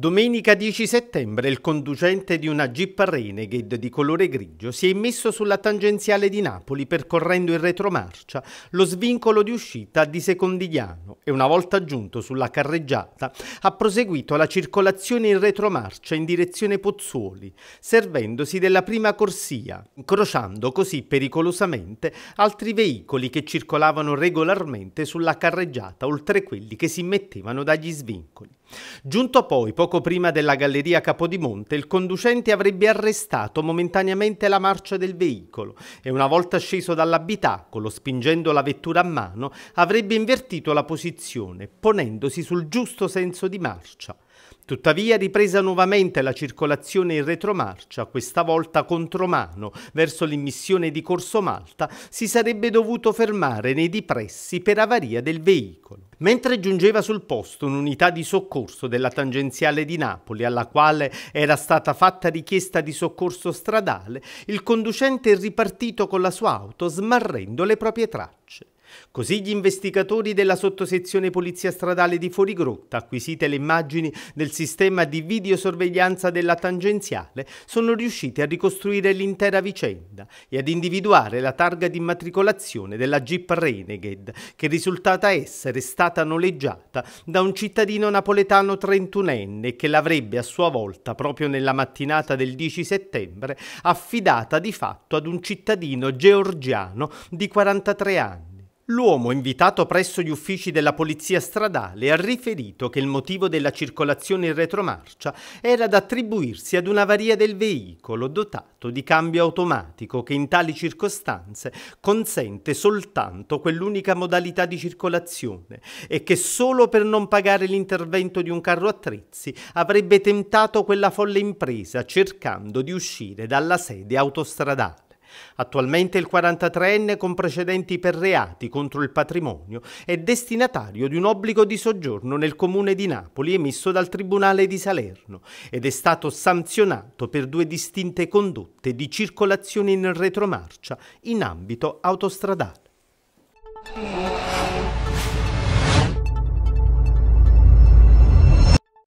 Domenica 10 settembre il conducente di una Jeep Renegade di colore grigio si è immesso sulla tangenziale di Napoli percorrendo in retromarcia lo svincolo di uscita di Secondigliano e una volta giunto sulla carreggiata ha proseguito la circolazione in retromarcia in direzione Pozzuoli, servendosi della prima corsia, incrociando così pericolosamente altri veicoli che circolavano regolarmente sulla carreggiata oltre quelli che si mettevano dagli svincoli. Giunto poi poco prima della galleria Capodimonte, il conducente avrebbe arrestato momentaneamente la marcia del veicolo e una volta sceso dall'abitacolo, spingendo la vettura a mano, avrebbe invertito la posizione, ponendosi sul giusto senso di marcia. Tuttavia ripresa nuovamente la circolazione in retromarcia, questa volta contromano, verso l'immissione di Corso Malta, si sarebbe dovuto fermare nei dipressi per avaria del veicolo. Mentre giungeva sul posto un'unità di soccorso della tangenziale di Napoli, alla quale era stata fatta richiesta di soccorso stradale, il conducente è ripartito con la sua auto smarrendo le proprie tracce. Così gli investigatori della sottosezione Polizia Stradale di Fuorigrotta, acquisite le immagini del sistema di videosorveglianza della tangenziale, sono riusciti a ricostruire l'intera vicenda e ad individuare la targa di immatricolazione della Jeep Renegade, che è risultata essere stata noleggiata da un cittadino napoletano trentunenne che l'avrebbe a sua volta, proprio nella mattinata del 10 settembre, affidata di fatto ad un cittadino georgiano di 43 anni L'uomo invitato presso gli uffici della polizia stradale ha riferito che il motivo della circolazione in retromarcia era da attribuirsi ad una varia del veicolo dotato di cambio automatico che in tali circostanze consente soltanto quell'unica modalità di circolazione e che solo per non pagare l'intervento di un carro attrezzi avrebbe tentato quella folle impresa cercando di uscire dalla sede autostradale. Attualmente il 43enne con precedenti per reati contro il patrimonio è destinatario di un obbligo di soggiorno nel comune di Napoli emesso dal Tribunale di Salerno ed è stato sanzionato per due distinte condotte di circolazione in retromarcia in ambito autostradale.